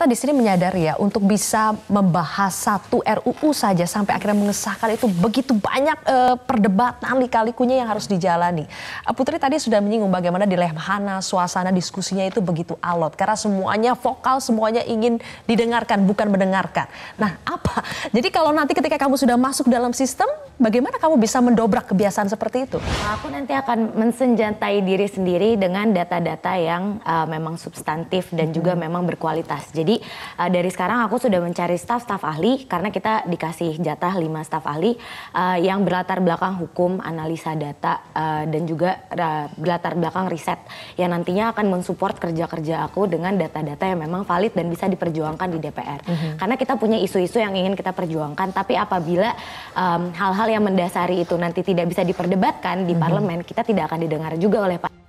kita di sini menyadari ya untuk bisa membahas satu RUU saja sampai akhirnya mengesahkan itu begitu banyak e, perdebatan likalikunya yang harus dijalani. Eh, Putri tadi sudah menyinggung bagaimana di Lemhana suasana diskusinya itu begitu alot karena semuanya vokal, semuanya ingin didengarkan bukan mendengarkan. Nah, apa? Jadi kalau nanti ketika kamu sudah masuk dalam sistem, bagaimana kamu bisa mendobrak kebiasaan seperti itu? Aku nanti akan mensenjatai diri sendiri dengan data-data yang uh, memang substantif dan juga hmm. memang berkualitas. Jadi jadi uh, dari sekarang aku sudah mencari staf-staf ahli karena kita dikasih jatah lima staf ahli uh, yang berlatar belakang hukum, analisa data uh, dan juga uh, berlatar belakang riset yang nantinya akan mensupport kerja-kerja aku dengan data-data yang memang valid dan bisa diperjuangkan di DPR. Mm -hmm. Karena kita punya isu-isu yang ingin kita perjuangkan tapi apabila hal-hal um, yang mendasari itu nanti tidak bisa diperdebatkan di mm -hmm. parlemen, kita tidak akan didengar juga oleh Pak